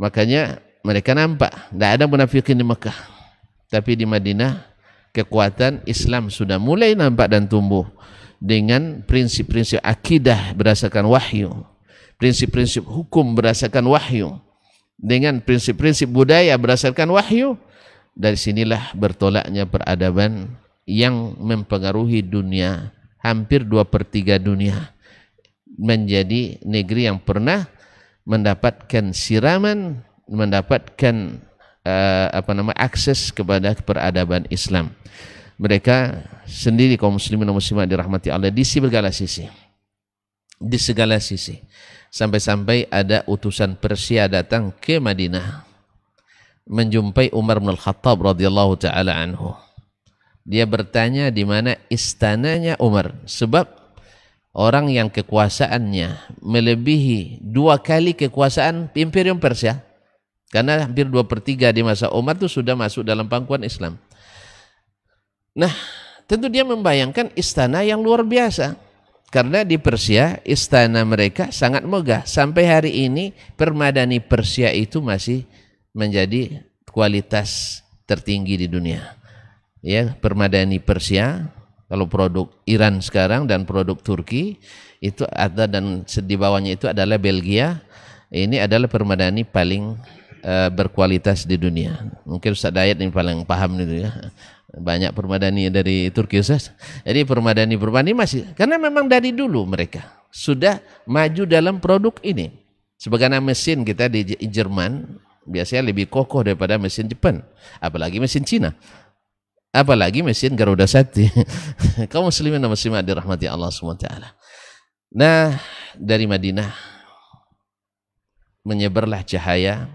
Makanya mereka nampak. Tidak ada munafikin di Mekah. Tapi di Madinah kekuatan Islam sudah mulai nampak dan tumbuh dengan prinsip-prinsip akidah berdasarkan wahyu. Prinsip-prinsip hukum berdasarkan wahyu. Dengan prinsip-prinsip budaya berdasarkan wahyu. Dari sinilah bertolaknya peradaban yang mempengaruhi dunia. Hampir dua per tiga dunia menjadi negeri yang pernah mendapatkan siraman, mendapatkan uh, apa nama akses kepada peradaban Islam. Mereka sendiri kaum muslimin dan muslimat dirahmati Allah di segala sisi. Di segala sisi. Sampai-sampai ada utusan Persia datang ke Madinah menjumpai Umar bin Al-Khattab radhiyallahu taala anhu. Dia bertanya di mana istananya Umar sebab orang yang kekuasaannya melebihi dua kali kekuasaan Imperium Persia karena hampir dua per tiga di masa Umar itu sudah masuk dalam pangkuan Islam nah tentu dia membayangkan istana yang luar biasa karena di Persia istana mereka sangat megah sampai hari ini permadani Persia itu masih menjadi kualitas tertinggi di dunia ya permadani Persia kalau produk Iran sekarang dan produk Turki itu ada dan di bawahnya itu adalah Belgia. Ini adalah permadani paling uh, berkualitas di dunia. Mungkin Ustaz Dayat yang paling paham itu ya. Banyak permadani dari Turki Ustaz. Jadi permadani-permadani masih karena memang dari dulu mereka sudah maju dalam produk ini. Sebagaimana mesin kita di Jerman biasanya lebih kokoh daripada mesin Jepang, apalagi mesin Cina apalagi mesin Garuda Sakti. kau muslimin dan muslimat dirahmati Allah SWT. Nah, dari Madinah menyebarlah cahaya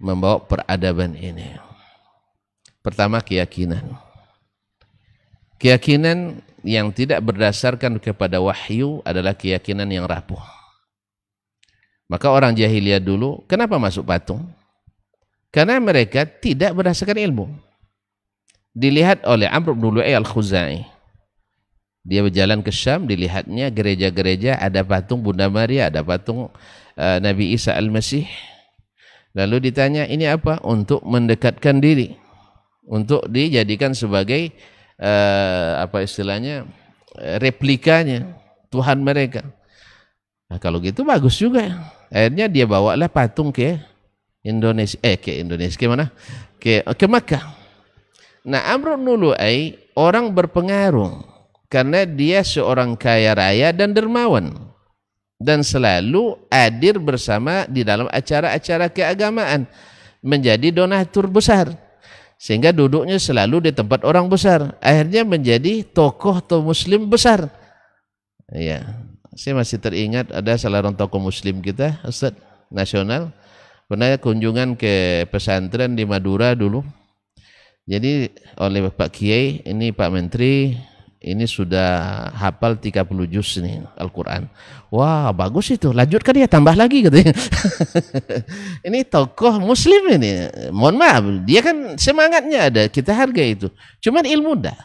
membawa peradaban ini. Pertama keyakinan. Keyakinan yang tidak berdasarkan kepada wahyu adalah keyakinan yang rapuh. Maka orang jahiliyah dulu kenapa masuk patung? Karena mereka tidak berdasarkan ilmu dilihat oleh Amr bin Lu'ay al-Khuzai. Dia berjalan ke Syam, dilihatnya gereja-gereja ada patung Bunda Maria, ada patung uh, Nabi Isa al-Masih. Lalu ditanya, ini apa? Untuk mendekatkan diri. Untuk dijadikan sebagai uh, apa istilahnya? Eh, replikanya Tuhan mereka. Nah, kalau gitu bagus juga. Akhirnya dia bawalah patung ke Indonesia eh ke Indonesia ke mana? Ke ke Makkah. Nah Amr bin Lu'ay orang berpengaruh karena dia seorang kaya raya dan dermawan dan selalu hadir bersama di dalam acara-acara keagamaan menjadi donatur besar sehingga duduknya selalu di tempat orang besar akhirnya menjadi tokoh atau muslim besar ya saya masih teringat ada salah seorang tokoh muslim kita Ustaz nasional pernah kunjungan ke pesantren di Madura dulu jadi oleh Pak Kiai, ini Pak Menteri, ini sudah hafal 30 juz nih Al-Quran. Wah bagus itu, lanjutkan ya tambah lagi katanya. Gitu ini tokoh muslim ini, mohon maaf, dia kan semangatnya ada, kita hargai itu. Cuman ilmu dah.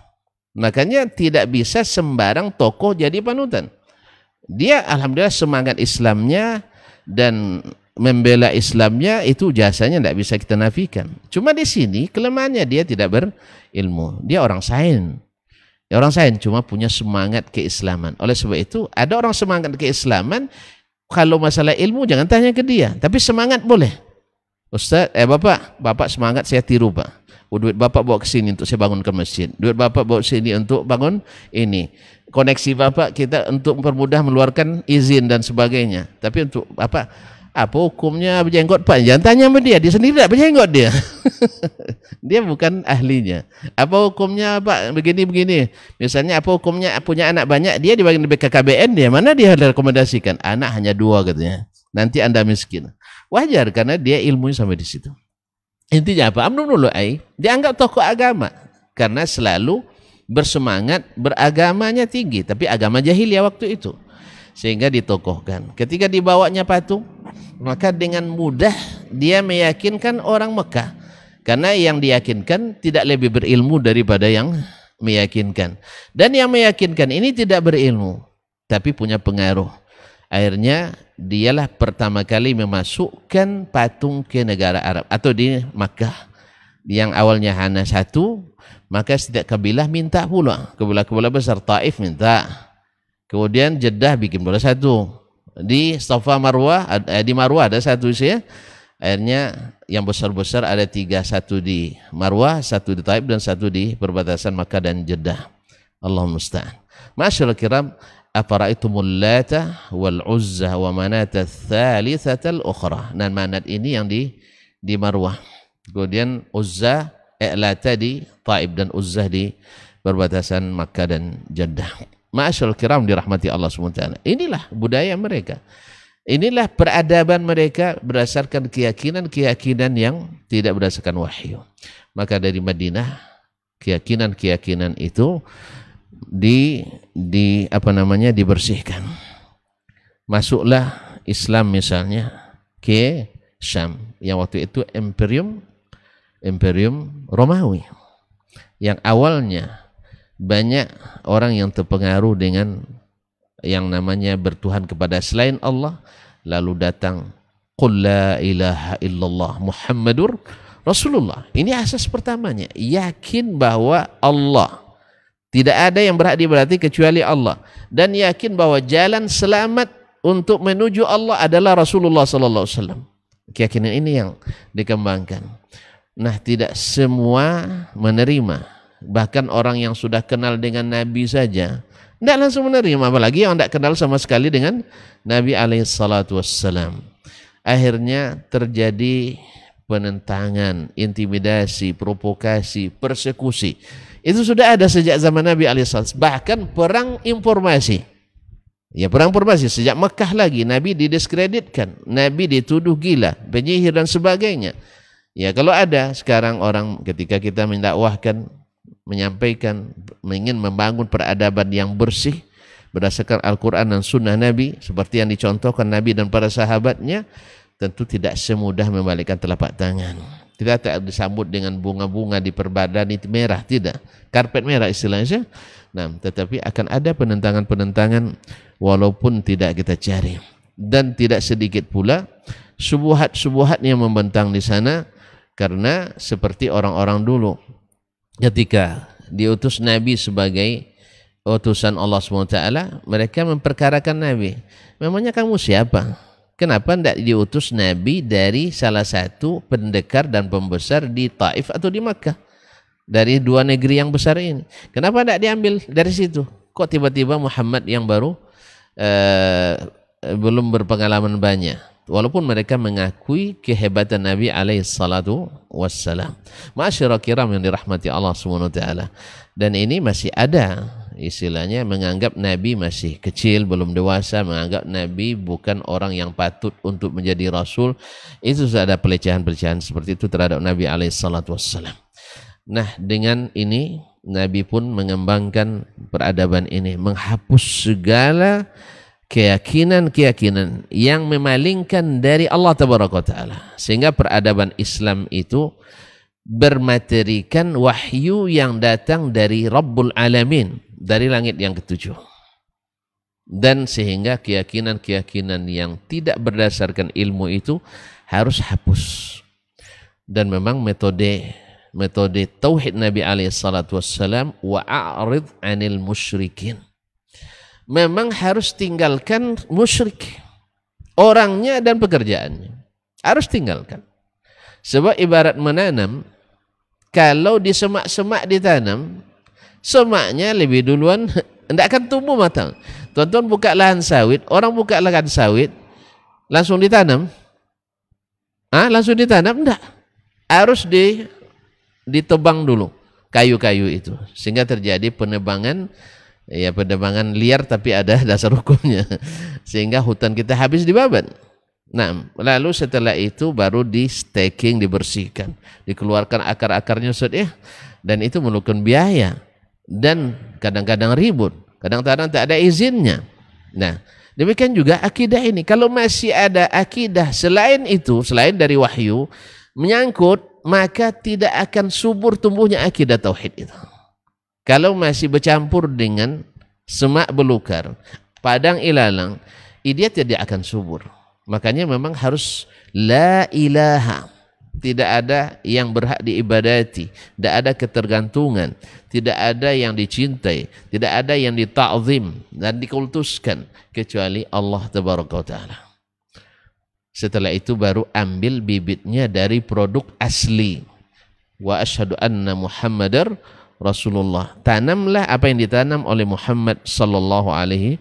Makanya tidak bisa sembarang tokoh jadi panutan. Dia alhamdulillah semangat Islamnya dan membela Islamnya itu jasanya tidak bisa kita nafikan. Cuma di sini kelemahannya dia tidak berilmu. Dia orang sain. Ya, orang sain cuma punya semangat keislaman. Oleh sebab itu ada orang semangat keislaman kalau masalah ilmu jangan tanya ke dia, tapi semangat boleh. Ustaz, eh Bapak, Bapak semangat saya tiru, Pak. Oh, duit Bapak bawa ke sini untuk saya bangun ke masjid. Duit Bapak bawa ke sini untuk bangun ini. Koneksi Bapak kita untuk mempermudah meluarkan izin dan sebagainya. Tapi untuk apa? apa hukumnya berjenggot panjang? Tanya sama dia, dia sendiri tidak berjenggot dia. dia bukan ahlinya. Apa hukumnya Pak begini-begini? Misalnya apa hukumnya punya anak banyak, dia di bagian BKKBN dia, mana dia rekomendasikan? Anak hanya dua katanya. Nanti Anda miskin. Wajar karena dia ilmunya sampai di situ. Intinya apa? Amnum dulu ai. Dianggap tokoh agama karena selalu bersemangat beragamanya tinggi, tapi agama jahiliyah waktu itu. Sehingga ditokohkan. Ketika dibawanya patung, maka dengan mudah dia meyakinkan orang Mekah karena yang diyakinkan tidak lebih berilmu daripada yang meyakinkan dan yang meyakinkan ini tidak berilmu tapi punya pengaruh akhirnya dialah pertama kali memasukkan patung ke negara Arab atau di Mekah yang awalnya hanya satu maka setiap kabilah minta pula kabilah-kabilah besar Taif minta kemudian Jeddah bikin bola satu di Safa Marwah eh, di Marwah ada satu sih ya. Airnya yang besar-besar ada tiga, satu di Marwah, satu di Taib dan satu di perbatasan Makkah dan Jeddah. Allah musta'an. Masyaallah kiram, afaraitumul lata wal uzza wa manat ats-tsalitsata al-ukhra. dan manat ini yang di di Marwah. Kemudian Uzza, eh, di Taib dan Uzza di perbatasan Makkah dan Jeddah. Masyal kiram dirahmati Allah SWT. Inilah budaya mereka. Inilah peradaban mereka berdasarkan keyakinan-keyakinan yang tidak berdasarkan wahyu. Maka dari Madinah, keyakinan-keyakinan itu di di apa namanya dibersihkan. Masuklah Islam misalnya ke Syam yang waktu itu imperium imperium Romawi yang awalnya banyak orang yang terpengaruh dengan yang namanya bertuhan kepada selain Allah lalu datang qul la ilaha illallah muhammadur rasulullah ini asas pertamanya yakin bahwa Allah tidak ada yang berhak diberarti kecuali Allah dan yakin bahwa jalan selamat untuk menuju Allah adalah Rasulullah sallallahu alaihi wasallam keyakinan ini yang dikembangkan nah tidak semua menerima bahkan orang yang sudah kenal dengan Nabi saja tidak langsung menerima apalagi yang tidak kenal sama sekali dengan Nabi alaihissalatu akhirnya terjadi penentangan, intimidasi, provokasi, persekusi itu sudah ada sejak zaman Nabi alaihissalam bahkan perang informasi ya perang informasi sejak Mekah lagi Nabi didiskreditkan Nabi dituduh gila, penyihir dan sebagainya ya kalau ada sekarang orang ketika kita mendakwahkan menyampaikan ingin membangun peradaban yang bersih berdasarkan Al-Quran dan Sunnah Nabi seperti yang dicontohkan Nabi dan para sahabatnya tentu tidak semudah membalikkan telapak tangan tidak tak disambut dengan bunga-bunga di perbadan itu merah tidak karpet merah istilahnya nah tetapi akan ada penentangan-penentangan walaupun tidak kita cari dan tidak sedikit pula subuhat-subuhat yang membentang di sana karena seperti orang-orang dulu ketika diutus Nabi sebagai utusan Allah SWT, mereka memperkarakan Nabi. Memangnya kamu siapa? Kenapa tidak diutus Nabi dari salah satu pendekar dan pembesar di Taif atau di Makkah? Dari dua negeri yang besar ini. Kenapa tidak diambil dari situ? Kok tiba-tiba Muhammad yang baru eh, belum berpengalaman banyak? walaupun mereka mengakui kehebatan Nabi alaihi salatu wassalam. Masyara kiram yang dirahmati Allah SWT. Dan ini masih ada istilahnya menganggap Nabi masih kecil, belum dewasa, menganggap Nabi bukan orang yang patut untuk menjadi Rasul. Itu sudah ada pelecehan-pelecehan seperti itu terhadap Nabi alaihi salatu wassalam. Nah dengan ini Nabi pun mengembangkan peradaban ini, menghapus segala keyakinan-keyakinan yang memalingkan dari Allah Taala sehingga peradaban Islam itu bermaterikan wahyu yang datang dari Rabbul Alamin dari langit yang ketujuh dan sehingga keyakinan-keyakinan yang tidak berdasarkan ilmu itu harus hapus dan memang metode metode tauhid Nabi alaihi salatu wassalam wa a'rid anil musyrikin memang harus tinggalkan musyrik orangnya dan pekerjaannya harus tinggalkan sebab ibarat menanam kalau di semak-semak ditanam semaknya lebih duluan tidak akan tumbuh matang tuan-tuan buka lahan sawit orang buka lahan sawit langsung ditanam ah langsung ditanam tidak harus di ditebang dulu kayu-kayu itu sehingga terjadi penebangan ya penebangan liar tapi ada dasar hukumnya sehingga hutan kita habis dibabat Nah, lalu setelah itu baru di staking, dibersihkan, dikeluarkan akar-akarnya sudah, ya. Dan itu memerlukan biaya dan kadang-kadang ribut, kadang-kadang tak ada izinnya. Nah, demikian juga akidah ini. Kalau masih ada akidah selain itu, selain dari wahyu menyangkut, maka tidak akan subur tumbuhnya akidah tauhid itu. Kalau masih bercampur dengan semak belukar, padang ilalang, dia tidak akan subur. Makanya memang harus la ilaha. Tidak ada yang berhak diibadati, tidak ada ketergantungan, tidak ada yang dicintai, tidak ada yang ditakzim dan dikultuskan kecuali Allah Taala. Setelah itu baru ambil bibitnya dari produk asli. Wa ashadu anna Muhammadar Rasulullah. Tanamlah apa yang ditanam oleh Muhammad sallallahu alaihi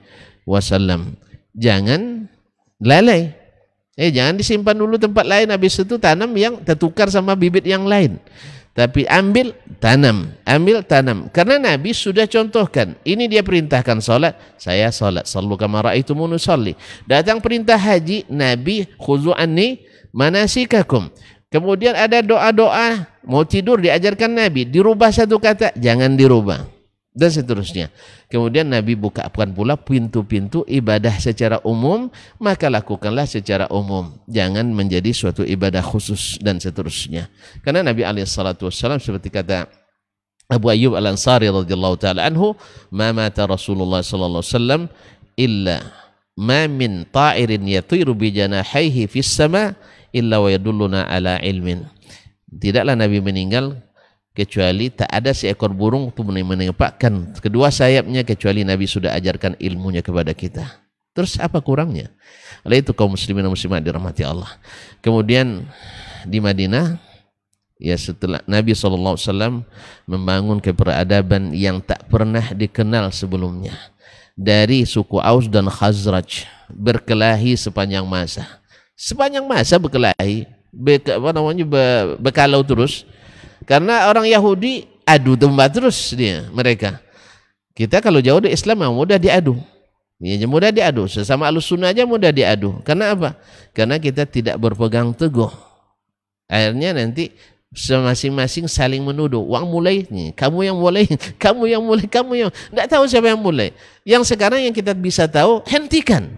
wasallam. Jangan lalai. Eh jangan disimpan dulu tempat lain habis itu tanam yang tertukar sama bibit yang lain. Tapi ambil tanam, ambil tanam. Karena Nabi sudah contohkan. Ini dia perintahkan salat, saya salat. Sallu kama raaitumuni salli. Datang perintah haji, Nabi khuzu anni manasikakum. Kemudian ada doa-doa Mau tidur diajarkan Nabi, dirubah satu kata, jangan dirubah. Dan seterusnya. Kemudian Nabi buka bukan pula pintu-pintu ibadah secara umum, maka lakukanlah secara umum. Jangan menjadi suatu ibadah khusus dan seterusnya. Karena Nabi alaihissalatu wassalam seperti kata Abu Ayyub Al-Ansari radhiyallahu taala anhu, "Ma mata Rasulullah sallallahu alaihi wasallam illa ma min ta'irin yatiru bi janahihi fis sama illa wa yadulluna ala ilmin tidaklah Nabi meninggal kecuali tak ada seekor burung itu menepakkan kedua sayapnya kecuali Nabi sudah ajarkan ilmunya kepada kita. Terus apa kurangnya? Oleh itu kaum muslimin dan muslimat dirahmati Allah. Kemudian di Madinah ya setelah Nabi SAW membangun keperadaban yang tak pernah dikenal sebelumnya dari suku Aus dan Khazraj berkelahi sepanjang masa sepanjang masa berkelahi be, apa namanya be, bekalau terus karena orang Yahudi adu domba terus dia mereka kita kalau jauh dari Islam yang mudah diadu iya, Ya, mudah diadu. Sesama alus aja mudah diadu. Karena apa? Karena kita tidak berpegang teguh. Akhirnya nanti masing-masing saling menuduh. uang mulai, nih, kamu yang mulai, kamu yang mulai, kamu yang... Tidak tahu siapa yang mulai. Yang sekarang yang kita bisa tahu, hentikan.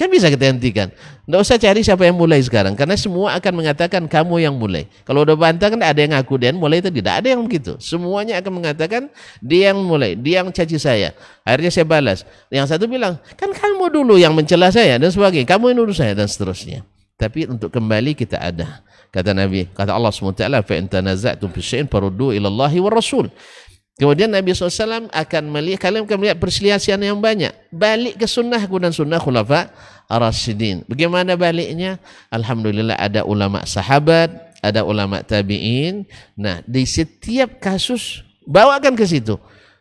Kan bisa kita hentikan. Tidak usah cari siapa yang mulai sekarang. Karena semua akan mengatakan kamu yang mulai. Kalau udah bantah kan ada yang ngaku dan mulai itu tidak. Ada yang begitu. Semuanya akan mengatakan dia yang mulai. Dia yang caci saya. Akhirnya saya balas. Yang satu bilang, kan kamu dulu yang mencela saya dan sebagainya. Kamu yang nuduh saya dan seterusnya. Tapi untuk kembali kita ada. Kata Nabi, kata Allah SWT, فَإِنْ تَنَزَعْتُمْ فِي الشَّيْءٍ فَرُدُّوا إِلَى اللَّهِ وَالرَّسُولِ Kemudian Nabi SAW akan melihat, kalian akan melihat perselisihan yang banyak. Balik ke sunnahku dan sunnah khulafa Rasidin. Bagaimana baliknya? Alhamdulillah ada ulama sahabat, ada ulama tabi'in. Nah, di setiap kasus, bawakan ke situ.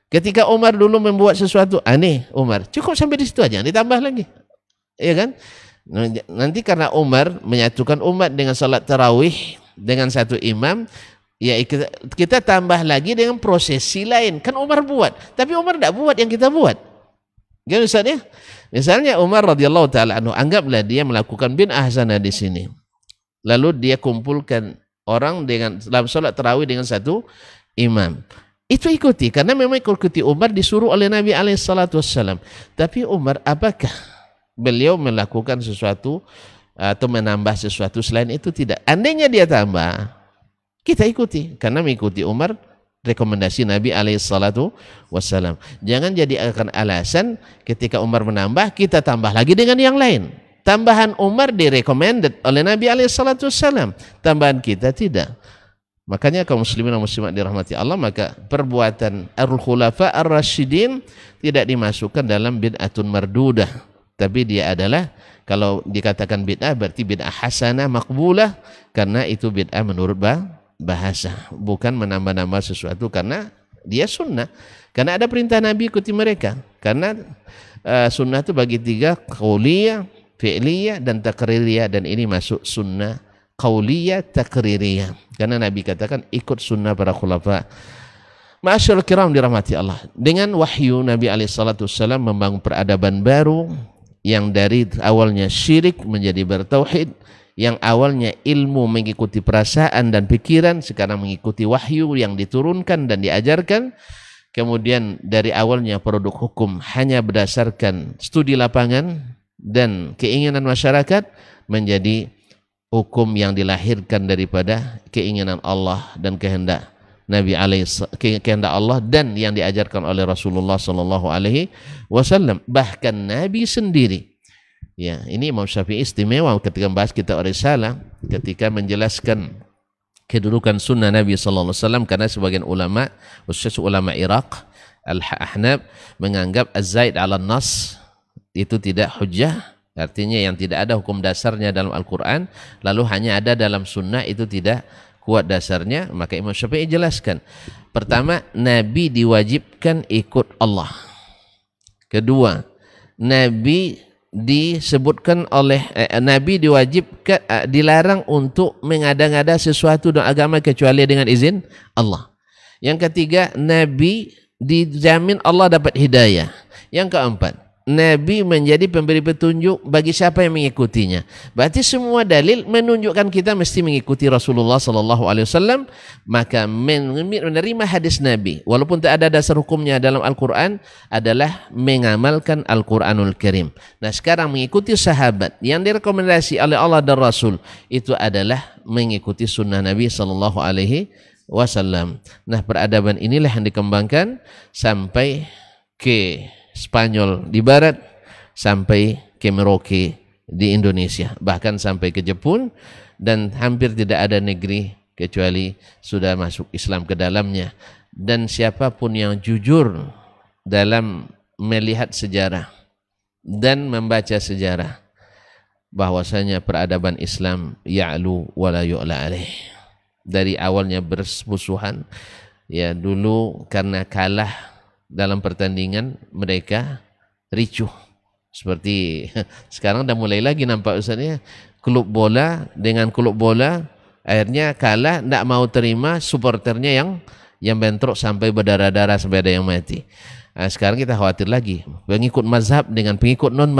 Ketika Umar dulu membuat sesuatu, aneh Umar, cukup sampai di situ aja, ditambah lagi. Iya kan? Nanti karena Umar menyatukan umat dengan salat tarawih, dengan satu imam, Ya kita, kita tambah lagi dengan prosesi lain. Kan Umar buat, tapi Umar tidak buat yang kita buat. Gimana misalnya? Misalnya Umar radhiyallahu taala anhu anggaplah dia melakukan bin ahzana di sini. Lalu dia kumpulkan orang dengan dalam sholat tarawih dengan satu imam. Itu ikuti karena memang ikuti Umar disuruh oleh Nabi alaihi salatu wasallam. Tapi Umar apakah beliau melakukan sesuatu atau menambah sesuatu selain itu tidak? Andainya dia tambah, kita ikuti karena mengikuti Umar rekomendasi Nabi alaihissalatu wassalam. Jangan jadi akan alasan ketika Umar menambah kita tambah lagi dengan yang lain. Tambahan Umar direkomended oleh Nabi alaihissalatu wassalam. Tambahan kita tidak. Makanya kaum muslimin dan muslimat dirahmati Allah maka perbuatan al-khulafa ar-rasyidin tidak dimasukkan dalam bid'atun mardudah tapi dia adalah kalau dikatakan bid'ah berarti bid'ah hasanah makbulah karena itu bid'ah menurut bang bahasa, bukan menambah-nambah sesuatu karena dia sunnah. Karena ada perintah Nabi ikuti mereka. Karena uh, sunnah itu bagi tiga, kauliyah fi'liyah, dan takririyah. Dan ini masuk sunnah kauliyah takririyah. Karena Nabi katakan ikut sunnah para khulafa. Masyarakat kiram dirahmati Allah. Dengan wahyu Nabi Alaihissalam membangun peradaban baru yang dari awalnya syirik menjadi bertauhid yang awalnya ilmu mengikuti perasaan dan pikiran sekarang mengikuti wahyu yang diturunkan dan diajarkan kemudian dari awalnya produk hukum hanya berdasarkan studi lapangan dan keinginan masyarakat menjadi hukum yang dilahirkan daripada keinginan Allah dan kehendak Nabi alaihi kehendak Allah dan yang diajarkan oleh Rasulullah sallallahu alaihi wasallam bahkan Nabi sendiri Ya, ini Imam Syafi'i istimewa ketika membahas kita Risalah ketika menjelaskan kedudukan sunnah Nabi sallallahu alaihi wasallam karena sebagian ulama khusus ulama Irak Al-Ahnab menganggap az-zaid al nas itu tidak hujah artinya yang tidak ada hukum dasarnya dalam Al-Qur'an lalu hanya ada dalam sunnah itu tidak kuat dasarnya maka Imam Syafi'i jelaskan pertama nabi diwajibkan ikut Allah kedua nabi disebutkan oleh eh, Nabi diwajibkan eh, dilarang untuk mengada-ngada sesuatu dalam agama kecuali dengan izin Allah. Yang ketiga, Nabi dijamin Allah dapat hidayah. Yang keempat, Nabi menjadi pemberi petunjuk bagi siapa yang mengikutinya. Berarti semua dalil menunjukkan kita mesti mengikuti Rasulullah Sallallahu Alaihi Wasallam. Maka menerima hadis Nabi, walaupun tak ada dasar hukumnya dalam Al-Quran, adalah mengamalkan Al-Quranul Karim. Nah sekarang mengikuti sahabat yang direkomendasi oleh Allah dan Rasul itu adalah mengikuti sunnah Nabi Sallallahu Alaihi Wasallam. Nah peradaban inilah yang dikembangkan sampai ke Spanyol di barat sampai ke Merauke di Indonesia, bahkan sampai ke Jepun dan hampir tidak ada negeri kecuali sudah masuk Islam ke dalamnya. Dan siapapun yang jujur dalam melihat sejarah dan membaca sejarah bahwasanya peradaban Islam ya'lu wala yu'la alaih. Dari awalnya bermusuhan ya dulu karena kalah dalam pertandingan mereka ricuh seperti sekarang udah mulai lagi nampak Ustaz klub bola dengan klub bola akhirnya kalah tidak mau terima supporternya yang yang bentrok sampai berdarah-darah sampai ada yang mati nah, sekarang kita khawatir lagi pengikut mazhab dengan pengikut non -mazhab.